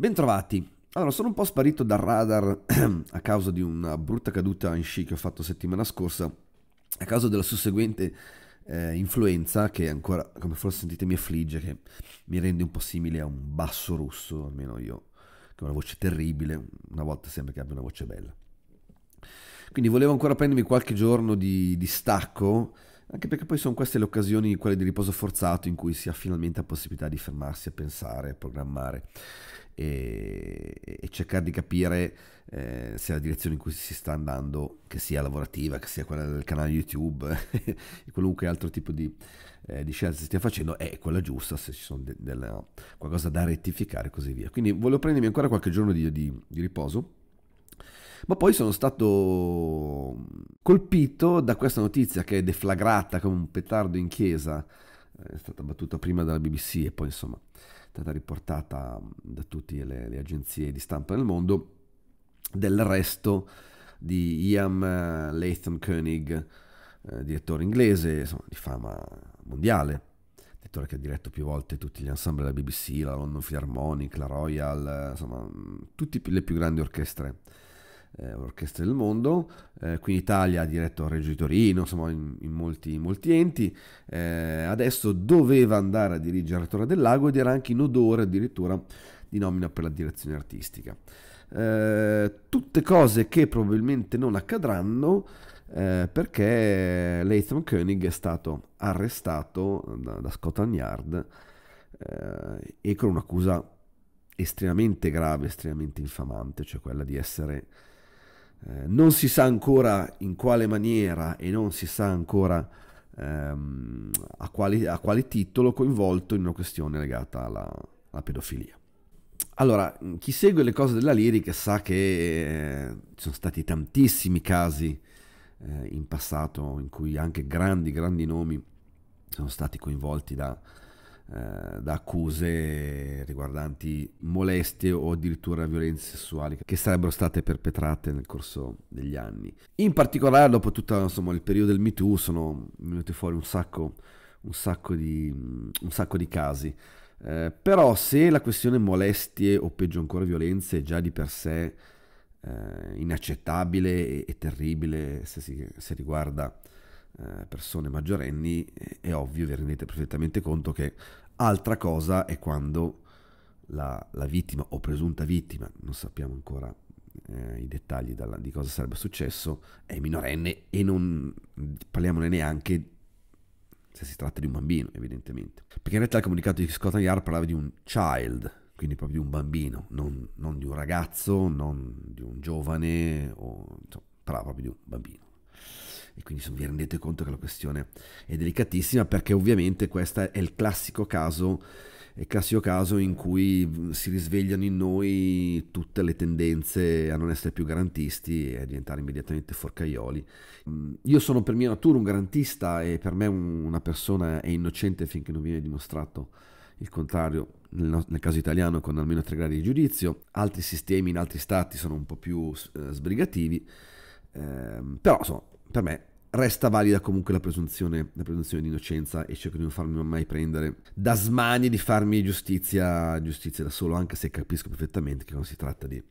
Bentrovati. Allora, sono un po' sparito dal radar a causa di una brutta caduta in sci che ho fatto settimana scorsa, a causa della susseguente eh, influenza che ancora, come forse sentite, mi affligge, che mi rende un po' simile a un basso russo, almeno io, che ho una voce terribile, una volta sembra che abbia una voce bella. Quindi volevo ancora prendermi qualche giorno di, di stacco, anche perché poi sono queste le occasioni, quelle di riposo forzato, in cui si ha finalmente la possibilità di fermarsi a pensare, a programmare e, e cercare di capire eh, se la direzione in cui si sta andando, che sia lavorativa, che sia quella del canale YouTube e qualunque altro tipo di, eh, di scelta si stia facendo, è quella giusta, se ci sono de- della, qualcosa da rettificare e così via. Quindi volevo prendermi ancora qualche giorno di, di, di riposo ma poi sono stato colpito da questa notizia che è deflagrata come un petardo in chiesa, eh, è stata battuta prima dalla BBC e poi insomma è stata riportata da tutte le, le agenzie di stampa nel mondo, dell'arresto di Ian eh, Latham Koenig, eh, direttore inglese insomma, di fama mondiale, direttore che ha diretto più volte tutti gli ensemble della BBC, la London Philharmonic, la Royal, eh, insomma mm, tutte le più grandi orchestre eh, orchestre del mondo, eh, qui in Italia ha diretto a Reggio di Torino, insomma in, in, molti, in molti, enti, eh, adesso doveva andare a dirigere la Torre del Lago ed era anche in odore addirittura di nomina per la direzione artistica. Eh, tutte cose che probabilmente non accadranno eh, perché Latham Koenig è stato arrestato da, da Scotland Yard eh, e con un'accusa estremamente grave, estremamente infamante, cioè quella di essere eh, non si sa ancora in quale maniera e non si sa ancora ehm, a, quali, a, quale titolo coinvolto in una questione legata alla, alla, pedofilia. Allora, chi segue le cose della lirica sa che eh, ci sono stati tantissimi casi eh, in passato in cui anche grandi, grandi nomi sono stati coinvolti da, eh, da accuse riguardanti molestie o addirittura violenze sessuali che sarebbero state perpetrate nel corso degli anni. In particolare dopo tutto il periodo del MeToo sono venuti fuori un sacco, un sacco, di, mm, un sacco di casi. Eh, però se la questione molestie o peggio ancora violenze è già di per sé eh, inaccettabile e, e, terribile se, si, se riguarda eh, persone maggiorenni, eh, è ovvio, vi rendete perfettamente conto che Altra cosa è quando la, la vittima o presunta vittima, non sappiamo ancora eh, i dettagli dalla, di cosa sarebbe successo, è minorenne e non parliamone neanche se si tratta di un bambino, evidentemente. Perché in realtà il comunicato di Scotland Yard parlava di un child, quindi proprio di un bambino, non, non, di un ragazzo, non di un giovane, o, insomma, parlava proprio di un bambino e quindi vi rendete conto che la questione è delicatissima perché ovviamente questo è il classico caso è il classico caso in cui si risvegliano in noi tutte le tendenze a non essere più garantisti e a diventare immediatamente forcaioli. Io sono per mia natura un garantista e per me una persona è innocente finché non viene dimostrato il contrario nel, caso italiano con almeno tre gradi di giudizio, altri sistemi in altri stati sono un po' più eh, sbrigativi, ehm, però insomma per me resta valida comunque la presunzione, la presunzione di innocenza e cerco di non farmi mai prendere da smani di farmi giustizia, giustizia da solo, anche se capisco perfettamente che non si tratta di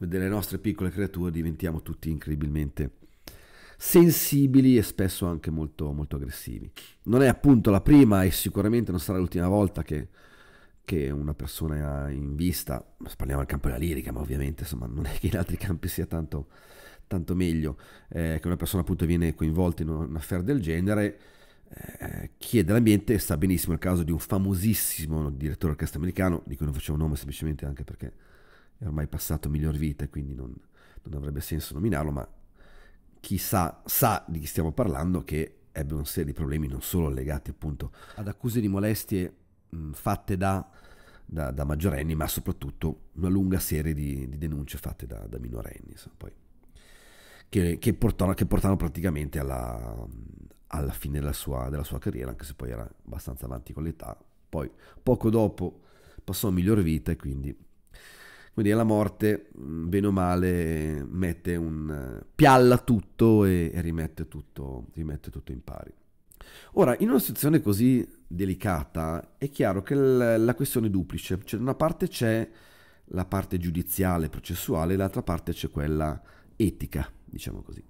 delle nostre piccole creature diventiamo tutti incredibilmente sensibili e spesso anche molto, molto aggressivi. Non è appunto la prima e sicuramente non sarà l'ultima volta che, che una persona in vista, parliamo del campo della lirica, ma ovviamente insomma, non è che in altri campi sia tanto, tanto meglio eh, che una persona appunto viene coinvolta in un affare del genere. Eh, chi è dell'ambiente sa benissimo il caso di un famosissimo direttore orchestra americano, di cui non facevo nome semplicemente anche perché è ormai passato miglior vita e quindi non, non avrebbe senso nominarlo, ma chi sa, sa di chi stiamo parlando che ebbe una serie di problemi non solo legati appunto ad accuse di molestie mh, fatte da, da, da, maggiorenni, ma soprattutto una lunga serie di, di denunce fatte da, da minorenni. So, poi che, che, portano, che portano praticamente alla, alla fine della sua, della sua, carriera, anche se poi era abbastanza avanti con l'età. Poi poco dopo passò a miglior vita e quindi, quindi alla morte, mm, bene o male, mette un, pialla tutto e, e rimette, tutto, rimette tutto in pari. Ora, in una situazione così delicata è chiaro che l- la questione è duplice, cioè da una parte c'è la parte giudiziale, processuale, e dall'altra parte c'è quella etica diciamo così.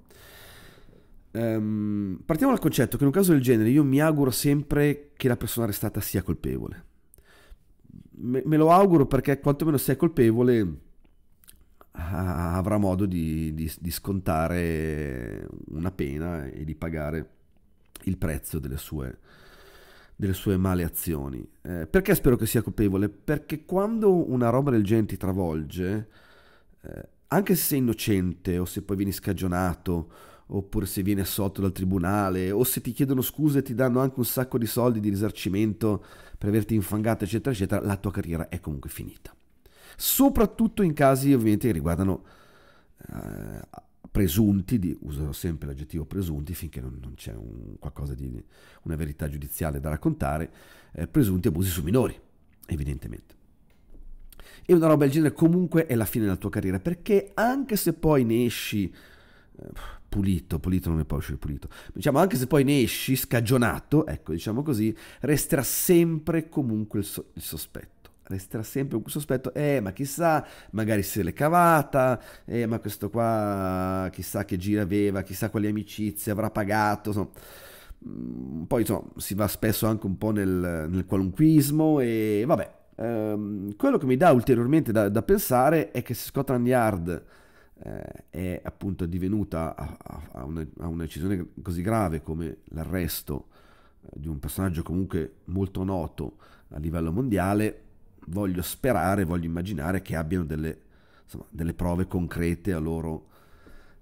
Um, partiamo dal concetto che in un caso del genere io mi auguro sempre che la persona arrestata sia colpevole. Me, me lo auguro perché quantomeno se è colpevole avrà modo di, di, di scontare una pena e di pagare il prezzo delle sue, delle sue male azioni. Eh, perché spero che sia colpevole? Perché quando una roba del genere ti travolge, eh, anche se sei innocente o se poi vieni scagionato, oppure se vieni assolto dal tribunale, o se ti chiedono scuse e ti danno anche un sacco di soldi di risarcimento per averti infangato, eccetera, eccetera, la tua carriera è comunque finita. Soprattutto in casi ovviamente che riguardano eh, presunti, di, userò sempre l'aggettivo presunti finché non, non c'è un, qualcosa di una verità giudiziale da raccontare, eh, presunti abusi su minori, evidentemente. E una roba del genere comunque è la fine della tua carriera, perché anche se poi ne esci eh, pulito, pulito non ne può uscire pulito, diciamo anche se poi ne esci scagionato, ecco diciamo così, resterà sempre comunque il, so- il sospetto resterà sempre un sospetto, eh ma chissà, magari se l'è cavata, eh ma questo qua chissà che giri aveva, chissà quali amicizie avrà pagato, insomma. Mm, poi insomma, si va spesso anche un po' nel, nel qualunquismo e vabbè, Ehm, quello che mi dà ulteriormente da, da, pensare è che se Scotland Yard eh, è appunto divenuta a, a, una, a, una, decisione così grave come l'arresto eh, di un personaggio comunque molto noto a livello mondiale, voglio sperare, voglio immaginare che abbiano delle, insomma, delle prove concrete a loro,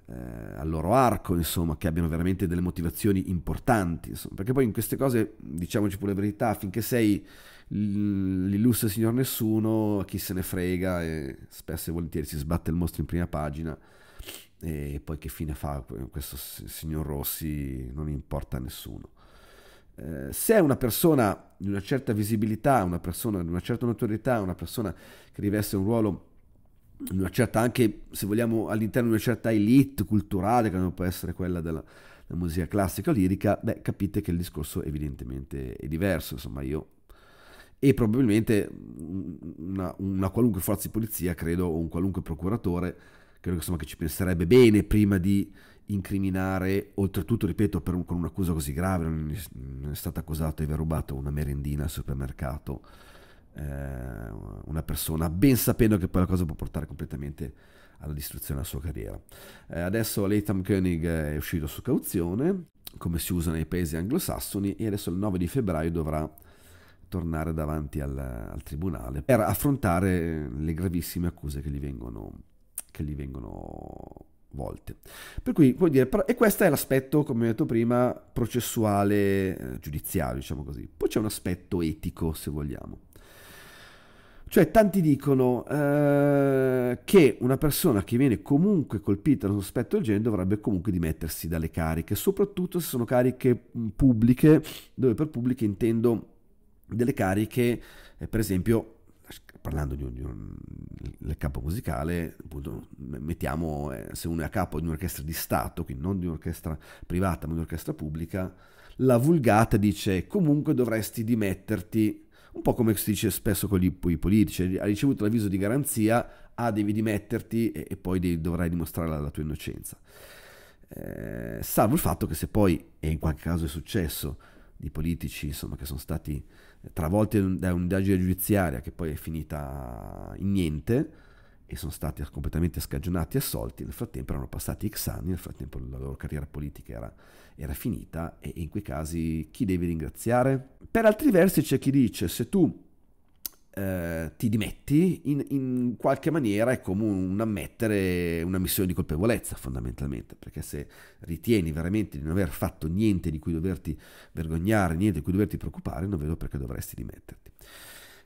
eh, al loro arco, insomma, che abbiano veramente delle motivazioni importanti, insomma. perché poi in queste cose, diciamoci pure la verità, finché sei l'illustre signor nessuno, chi se ne frega e spesso e volentieri si sbatte il mostro in prima pagina e poi che fine fa questo signor Rossi non importa a nessuno. Eh, se è una persona di una certa visibilità, una persona di una certa notorietà, una persona che riveste un ruolo in una certa anche se vogliamo all'interno di una certa elite culturale che non può essere quella della, della musica classica o lirica, beh capite che il discorso evidentemente è diverso, insomma io e probabilmente mm, una, una, qualunque forza di polizia, credo, o un qualunque procuratore, credo insomma, che ci penserebbe bene prima di incriminare, oltretutto, ripeto, un, con un'accusa così grave, non è, stato accusato di aver rubato una merendina al supermercato, eh, una persona, ben sapendo che poi la cosa può portare completamente alla distruzione della sua carriera. Eh, adesso Latham Koenig è uscito su cauzione, come si usa nei paesi anglosassoni, e adesso il 9 di febbraio dovrà tornare davanti al, al tribunale per affrontare le gravissime accuse che gli vengono, che gli vengono volte. Per cui vuol dire, e questo è l'aspetto, come ho detto prima, processuale, eh, giudiziario, diciamo così. Poi c'è un aspetto etico, se vogliamo. Cioè, tanti dicono eh, che una persona che viene comunque colpita da un sospetto del genere dovrebbe comunque dimettersi dalle cariche, soprattutto se sono cariche pubbliche, dove per pubbliche intendo delle cariche, eh, per esempio, parlando di un, di un, del campo musicale, appunto, mettiamo, eh, se uno è a capo di un'orchestra di Stato, quindi non di un'orchestra privata, ma di un'orchestra pubblica, la vulgata dice comunque dovresti dimetterti, un po' come si dice spesso con i politici, hai ricevuto l'avviso di garanzia, ah devi dimetterti e, e poi devi, dovrai dimostrare la, la tua innocenza. Eh, salvo il fatto che se poi, e in qualche caso è successo, di politici insomma, che sono stati travolti da un'indagine giudiziaria che poi è finita in niente e sono stati completamente scagionati e assolti, nel frattempo erano passati X anni, nel frattempo la loro carriera politica era, era finita e in quei casi chi devi ringraziare? Per altri versi c'è chi dice se tu eh, ti dimetti, in, in, qualche maniera è come un ammettere una missione di colpevolezza fondamentalmente, perché se ritieni veramente di non aver fatto niente di cui doverti vergognare, niente di cui doverti preoccupare, non vedo perché dovresti dimetterti.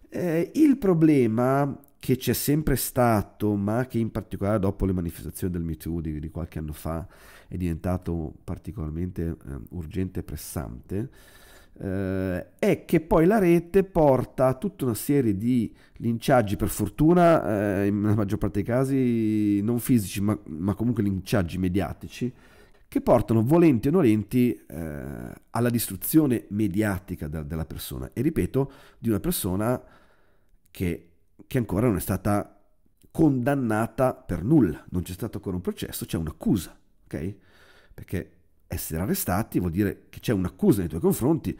Eh, il problema che c'è sempre stato, ma che in particolare dopo le manifestazioni del MeToo di, di qualche anno fa è diventato particolarmente eh, urgente e pressante, eh, è che poi la rete porta a tutta una serie di linciaggi, per fortuna eh, nella maggior parte dei casi non fisici, ma, ma comunque linciaggi mediatici, che portano volenti o nolenti eh, alla distruzione mediatica da, della persona. E ripeto, di una persona che, che ancora non è stata condannata per nulla, non c'è stato ancora un processo, c'è un'accusa, ok? Perché essere arrestati vuol dire che c'è un'accusa nei tuoi confronti.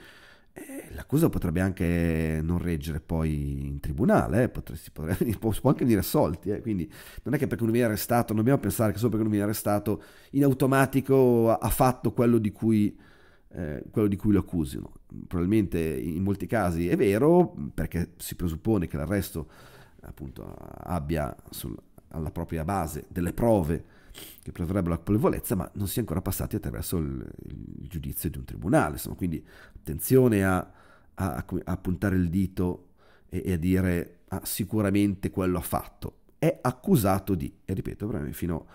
L'accusa potrebbe anche non reggere poi in tribunale, eh? Potresti, potrebbe, può, anche venire assolti, eh? quindi non è che perché uno viene arrestato, non dobbiamo pensare che solo perché uno viene arrestato in automatico ha fatto quello di cui, eh, quello di cui lo accusino. Probabilmente in molti casi è vero perché si presuppone che l'arresto appunto abbia sul, alla propria base delle prove che prevarrebbero la colpevolezza, ma non si è ancora passati attraverso il, il giudizio di un tribunale. Insomma, quindi attenzione a, a, a puntare il dito e, e a dire ah, sicuramente quello ha fatto. È accusato di, e ripeto, per me fino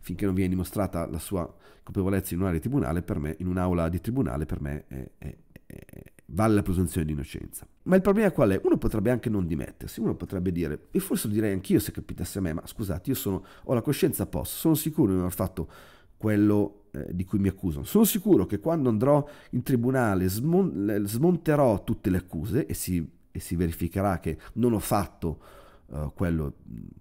finché non viene dimostrata la sua colpevolezza in un'area di tribunale, per me, in un'aula di tribunale, per me è, è vale la presunzione di innocenza. Ma il problema qual è? Uno potrebbe anche non dimettersi, uno potrebbe dire, e forse lo direi anch'io se capitasse a me, ma scusate, io sono, ho la coscienza a posto, sono sicuro di non aver fatto quello eh, di cui mi accusano. Sono sicuro che quando andrò in tribunale smon- eh, smonterò tutte le accuse e si, e si, verificherà che non ho fatto eh, quello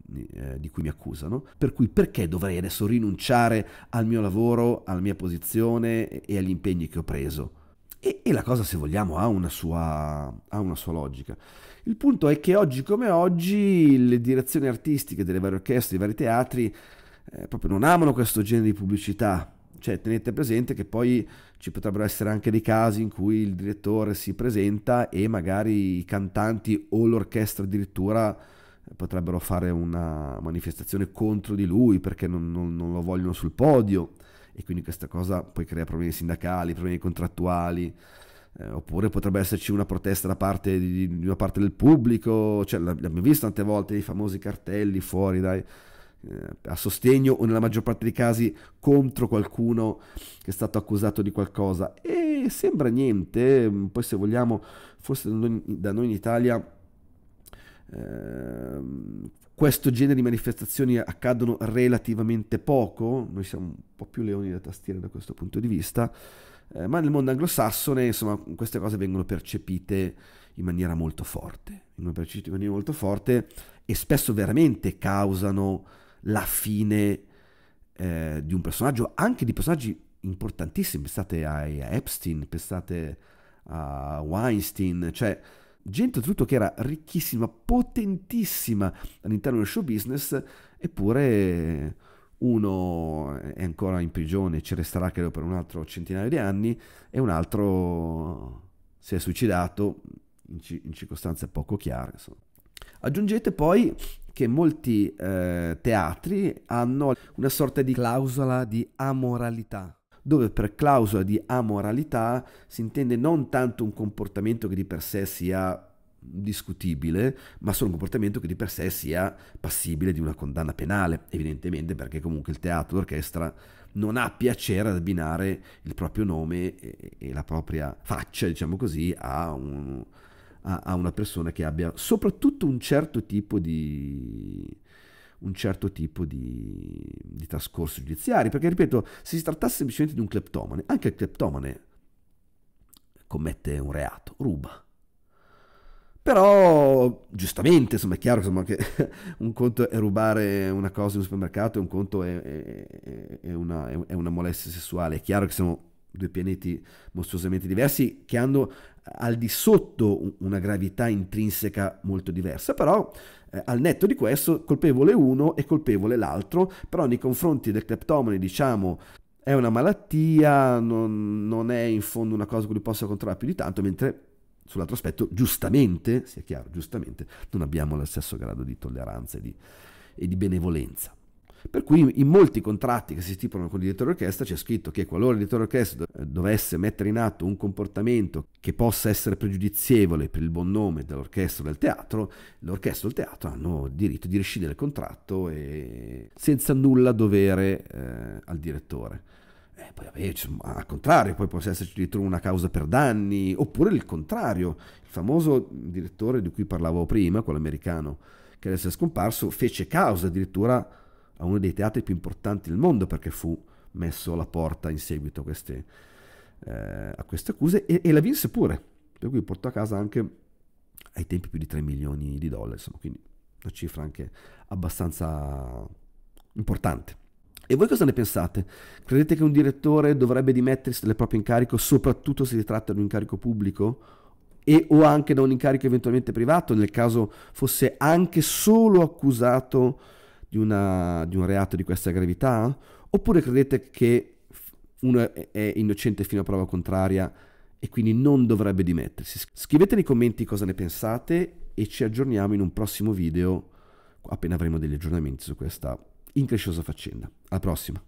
mm, eh, di cui mi accusano, per cui perché dovrei adesso rinunciare al mio lavoro, alla mia posizione e, e agli impegni che ho preso? E, e la cosa, se vogliamo, ha una, sua, ha una sua logica. Il punto è che oggi come oggi le direzioni artistiche delle varie orchestre, dei vari teatri, eh, proprio non amano questo genere di pubblicità. Cioè, tenete presente che poi ci potrebbero essere anche dei casi in cui il direttore si presenta e magari i cantanti o l'orchestra addirittura potrebbero fare una manifestazione contro di lui perché non, non, non lo vogliono sul podio e quindi questa cosa poi crea problemi sindacali, problemi contrattuali. Eh, oppure potrebbe esserci una protesta da parte di, di una parte del pubblico, cioè, l'abbiamo visto tante volte i famosi cartelli fuori dai, eh, a sostegno o nella maggior parte dei casi contro qualcuno che è stato accusato di qualcosa e sembra niente, mm, poi se vogliamo forse da noi in Italia eh, questo genere di manifestazioni accadono relativamente poco, noi siamo un po' più leoni da tastiera da questo punto di vista, eh, ma nel mondo anglosassone insomma queste cose vengono percepite in maniera molto forte, vengono percepite in maniera molto forte e spesso veramente causano la fine eh, di un personaggio, anche di personaggi importantissimi, pensate a, a Epstein, pensate a Weinstein, cioè gente tutto che era ricchissima, potentissima all'interno del show business, eppure uno è ancora in prigione, ci resterà credo per un altro centinaio di anni, e un altro si è suicidato in, in circostanze poco chiare. Insomma. Aggiungete poi che molti eh, teatri hanno una sorta di clausola di amoralità dove per clausola di amoralità si intende non tanto un comportamento che di per sé sia discutibile, ma solo un comportamento che di per sé sia passibile di una condanna penale, evidentemente perché comunque il teatro d'orchestra non ha piacere ad abbinare il proprio nome e, la propria faccia, diciamo così, a, un, a, a una persona che abbia soprattutto un certo tipo di, un certo tipo di, di trascorso giudiziario, perché ripeto, se si trattasse semplicemente di un cleptomane, anche il cleptomane commette un reato, ruba. Però, giustamente, insomma, è chiaro insomma, che un conto è rubare una cosa in un supermercato e un conto è, è, è, una, è una molestia sessuale. È chiaro che siamo due pianeti mostruosamente diversi che hanno eh, al di sotto una gravità intrinseca molto diversa, però eh, al netto di questo colpevole uno e colpevole l'altro, però nei confronti del cleptomane diciamo è una malattia, non, non è in fondo una cosa che lui possa controllare più di tanto, mentre sull'altro aspetto giustamente, sia chiaro, giustamente non abbiamo lo stesso grado di tolleranza e di, e di benevolenza. Per cui in molti contratti che si stipulano con il direttore d'orchestra c'è scritto che qualora il direttore d'orchestra eh, dovesse mettere in atto un comportamento che possa essere pregiudizievole per il buon nome dell'orchestra o del teatro, l'orchestra o il teatro hanno diritto di rescindere il contratto e senza nulla dovere eh, al direttore. Eh, poi vabbè, insomma, al contrario, poi può esserci dietro una causa per danni, oppure il contrario. Il famoso direttore di cui parlavo prima, quell'americano che adesso è scomparso, fece causa addirittura a uno dei teatri più importanti del mondo perché fu messo alla porta in seguito a queste, eh, a queste accuse e, e, la vinse pure, per cui portò a casa anche ai tempi più di 3 milioni di dollari, insomma, quindi una cifra anche abbastanza importante. E voi cosa ne pensate? Credete che un direttore dovrebbe dimettersi dal proprio incarico, soprattutto se si tratta di un incarico pubblico? e o anche da un incarico eventualmente privato nel caso fosse anche solo accusato di, una, di un reato di questa gravità? Oppure credete che uno è innocente fino a prova contraria e quindi non dovrebbe dimettersi? Scrivete nei commenti cosa ne pensate e ci aggiorniamo in un prossimo video appena avremo degli aggiornamenti su questa incresciosa faccenda. Alla prossima!